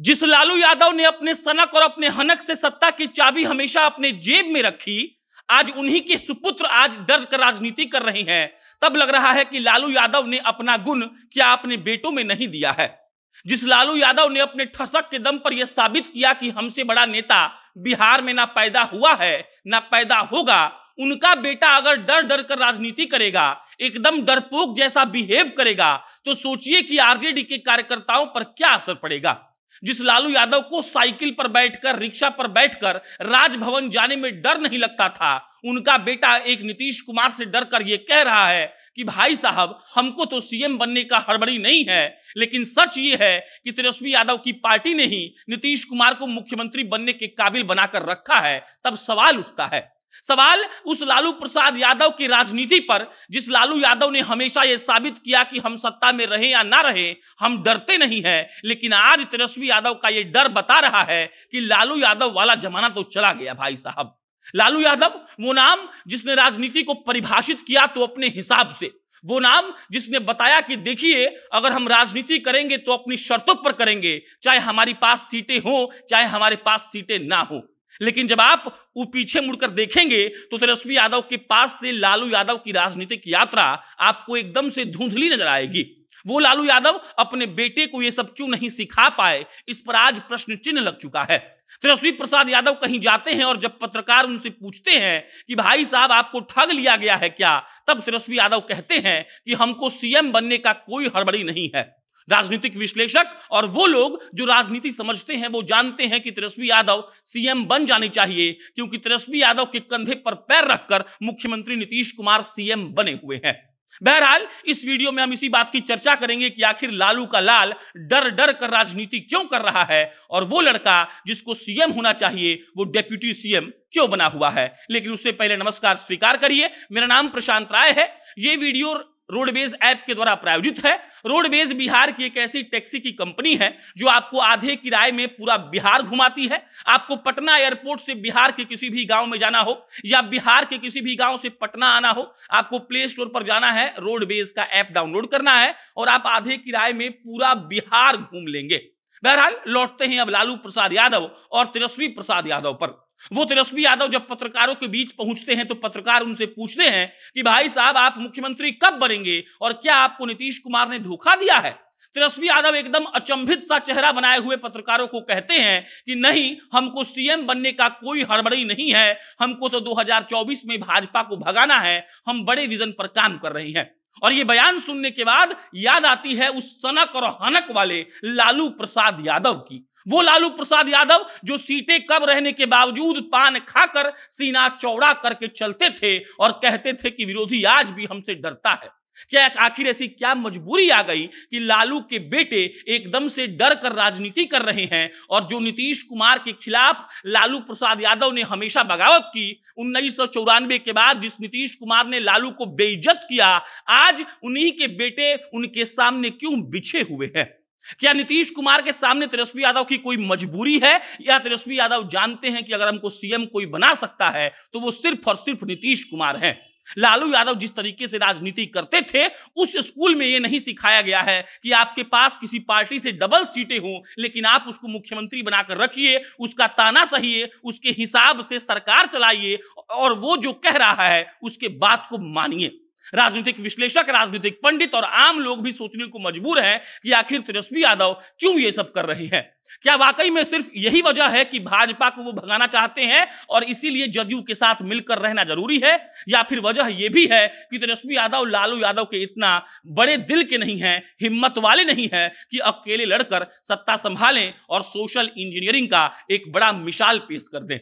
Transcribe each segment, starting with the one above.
जिस लालू यादव ने अपने सनक और अपने हनक से सत्ता की चाबी हमेशा अपने जेब में रखी आज उन्हीं के सुपुत्र आज दर्द कर राजनीति कर रहे हैं तब लग रहा है कि लालू यादव ने अपना गुण क्या अपने बेटों में नहीं दिया है जिस लालू यादव ने अपने ठसक के दम पर यह साबित किया कि हमसे बड़ा नेता बिहार में ना पैदा हुआ है ना पैदा होगा उनका बेटा अगर डर डर कर राजनीति करेगा एकदम डरपोक जैसा बिहेव करेगा तो सोचिए कि आरजेडी के कार्यकर्ताओं पर क्या असर पड़ेगा जिस लालू यादव को साइकिल पर बैठकर रिक्शा पर बैठकर राजभवन जाने में डर नहीं लगता था उनका बेटा एक नीतीश कुमार से डर कर यह कह रहा है कि भाई साहब हमको तो सीएम बनने का हड़बड़ी नहीं है लेकिन सच ये है कि तेजस्वी यादव की पार्टी ने ही नीतीश कुमार को मुख्यमंत्री बनने के काबिल बनाकर रखा है तब सवाल उठता है सवाल उस लालू प्रसाद यादव की राजनीति पर जिस लालू यादव ने हमेशा यह साबित किया कि हम सत्ता में रहे या ना रहे हम डरते नहीं हैं लेकिन आज तेजस्वी यादव का यह डर बता रहा है कि लालू यादव वाला जमाना तो चला गया भाई साहब लालू यादव वो नाम जिसने राजनीति को परिभाषित किया तो अपने हिसाब से वो नाम जिसने बताया कि देखिए अगर हम राजनीति करेंगे तो अपनी शर्तों पर करेंगे चाहे हमारे पास सीटें हो चाहे हमारे पास सीटें ना हों लेकिन जब आप वो पीछे मुड़कर देखेंगे तो तेजस्वी यादव के पास से लालू यादव की राजनीतिक यात्रा आपको एकदम से धुंधली नजर आएगी वो लालू यादव अपने बेटे को ये सब क्यों नहीं सिखा पाए इस पर आज प्रश्न चिन्ह लग चुका है तेजस्वी प्रसाद यादव कहीं जाते हैं और जब पत्रकार उनसे पूछते हैं कि भाई साहब आपको ठग लिया गया है क्या तब तेजस्वी यादव कहते हैं कि हमको सीएम बनने का कोई हड़बड़ी नहीं है राजनीतिक विश्लेषक और वो लोग जो राजनीति समझते हैं वो जानते हैं कि तेजस्वी यादव सीएम बन जानी चाहिए क्योंकि तेजस्वी यादव के कंधे पर पैर रखकर मुख्यमंत्री नीतीश कुमार सीएम बने हुए हैं बहरहाल इस वीडियो में हम इसी बात की चर्चा करेंगे कि आखिर लालू का लाल डर डर कर राजनीति क्यों कर रहा है और वो लड़का जिसको सीएम होना चाहिए वो डेप्यूटी सीएम क्यों बना हुआ है लेकिन उससे पहले नमस्कार स्वीकार करिए मेरा नाम प्रशांत राय है ये वीडियो रोडवेज ऐप के द्वारा प्रायोजित है रोडवेज बिहार की एक ऐसी टैक्सी की कंपनी है जो आपको आधे किराए में पूरा बिहार घुमाती है आपको पटना एयरपोर्ट से बिहार के किसी भी गांव में जाना हो या बिहार के किसी भी गांव से पटना आना हो आपको प्ले स्टोर पर जाना है रोडवेज का ऐप डाउनलोड करना है और आप आधे किराए में पूरा बिहार घूम लेंगे बहरहाल लौटते हैं अब लालू प्रसाद यादव और तेजस्वी प्रसाद यादव पर वो तेजस्वी यादव जब पत्रकारों के बीच पहुंचते हैं तो पत्रकार उनसे पूछते हैं कि भाई साहब आप मुख्यमंत्री कब बनेंगे और क्या आपको नीतीश कुमार ने धोखा दिया है तेजस्वी यादव एकदम अचंभित सा चेहरा बनाए हुए पत्रकारों को कहते हैं कि नहीं हमको सीएम बनने का कोई हड़बड़ी नहीं है हमको तो 2024 में भाजपा को भगाना है हम बड़े विजन पर काम कर रहे हैं और ये बयान सुनने के बाद याद आती है उस सनक और हनक वाले लालू प्रसाद यादव की वो लालू प्रसाद यादव जो सीटें कम रहने के बावजूद पान खाकर सीना चौड़ा करके चलते थे और कहते थे कि विरोधी आज भी हमसे डरता है क्या आखिर ऐसी क्या मजबूरी आ गई कि लालू के बेटे एकदम से डर कर राजनीति कर रहे हैं और जो नीतीश कुमार के खिलाफ लालू प्रसाद यादव ने हमेशा बगावत की उन्नीस के बाद जिस नीतीश कुमार ने लालू को बेइज्जत किया आज उन्हीं के बेटे उनके सामने क्यों बिछे हुए हैं क्या नीतीश कुमार के सामने तेजस्वी यादव की कोई मजबूरी है या तेजस्वी यादव जानते हैं कि अगर हमको सीएम कोई बना सकता है तो वो सिर्फ और सिर्फ नीतीश कुमार हैं लालू यादव जिस तरीके से राजनीति करते थे उस स्कूल में यह नहीं सिखाया गया है कि आपके पास किसी पार्टी से डबल सीटें हों लेकिन आप उसको मुख्यमंत्री बनाकर रखिए उसका ताना सहिए उसके हिसाब से सरकार चलाइए और वो जो कह रहा है उसके बात को मानिए राजनीतिक विश्लेषक राजनीतिक पंडित और आम लोग भी सोचने को मजबूर हैं कि आखिर तेजस्वी यादव क्यों ये सब कर रहे हैं क्या वाकई में सिर्फ यही वजह है कि भाजपा को वो भगाना चाहते हैं और इसीलिए जदयू के साथ मिलकर रहना जरूरी है या फिर वजह यह भी है कि तेजस्वी यादव लालू यादव के इतना बड़े दिल के नहीं है हिम्मत वाले नहीं है कि अकेले लड़कर सत्ता संभालें और सोशल इंजीनियरिंग का एक बड़ा मिसाल पेश कर दें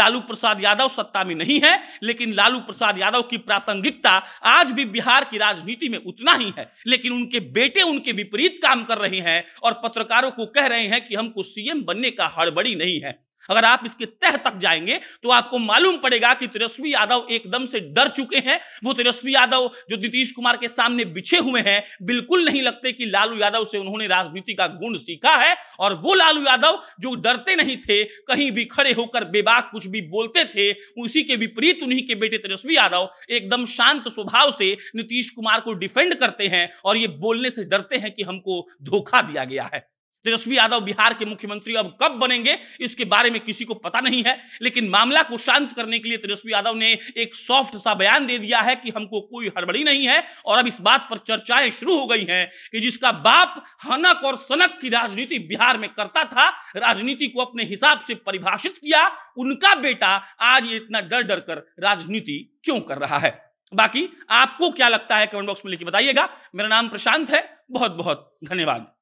लालू प्रसाद यादव सत्ता में नहीं है लेकिन लालू प्रसाद यादव की प्रासंगिकता आज भी बिहार की राजनीति में उतना ही है लेकिन उनके बेटे उनके विपरीत काम कर रहे हैं और पत्रकारों को कह रहे हैं कि हमको सीएम बनने का हड़बड़ी नहीं है अगर आप इसके तह तक जाएंगे तो आपको मालूम पड़ेगा कि तेजस्वी यादव एकदम से डर चुके हैं वो तेजस्वी यादव जो नीतीश कुमार के सामने बिछे हुए हैं बिल्कुल नहीं लगते कि लालू यादव से उन्होंने राजनीति का गुण सीखा है और वो लालू यादव जो डरते नहीं थे कहीं भी खड़े होकर बेबाक कुछ भी बोलते थे उसी के विपरीत उन्हीं के बेटे तेजस्वी यादव एकदम शांत स्वभाव से नीतीश कुमार को डिफेंड करते हैं और ये बोलने से डरते हैं कि हमको धोखा दिया गया है तेजस्वी यादव बिहार के मुख्यमंत्री अब कब बनेंगे इसके बारे में किसी को पता नहीं है लेकिन मामला को शांत करने के लिए तेजस्वी यादव ने एक सॉफ्ट सा बयान दे दिया है कि हमको कोई हड़बड़ी नहीं है और अब इस बात पर चर्चाएं शुरू हो गई हैं कि जिसका बाप हनक और सनक की राजनीति बिहार में करता था राजनीति को अपने हिसाब से परिभाषित किया उनका बेटा आज इतना डर डर कर राजनीति क्यों कर रहा है बाकी आपको क्या लगता है कमेंट बॉक्स में लिखकर बताइएगा मेरा नाम प्रशांत है बहुत बहुत धन्यवाद